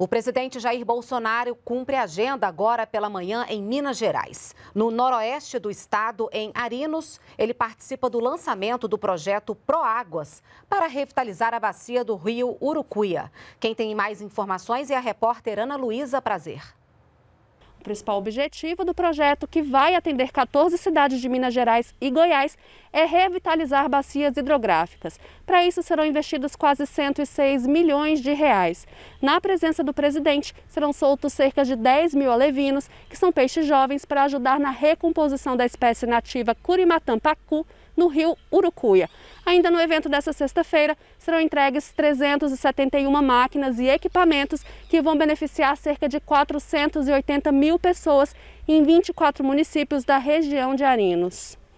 O presidente Jair Bolsonaro cumpre a agenda agora pela manhã em Minas Gerais. No noroeste do estado, em Arinos, ele participa do lançamento do projeto Proáguas para revitalizar a bacia do rio Urucuia. Quem tem mais informações é a repórter Ana Luísa Prazer. O principal objetivo do projeto, que vai atender 14 cidades de Minas Gerais e Goiás, é revitalizar bacias hidrográficas. Para isso serão investidos quase 106 milhões de reais. Na presença do presidente, serão soltos cerca de 10 mil alevinos, que são peixes jovens, para ajudar na recomposição da espécie nativa Curimatã-pacu no rio Urucuia. Ainda no evento dessa sexta-feira, serão entregues 371 máquinas e equipamentos que vão beneficiar cerca de 480 mil pessoas em 24 municípios da região de Arinos.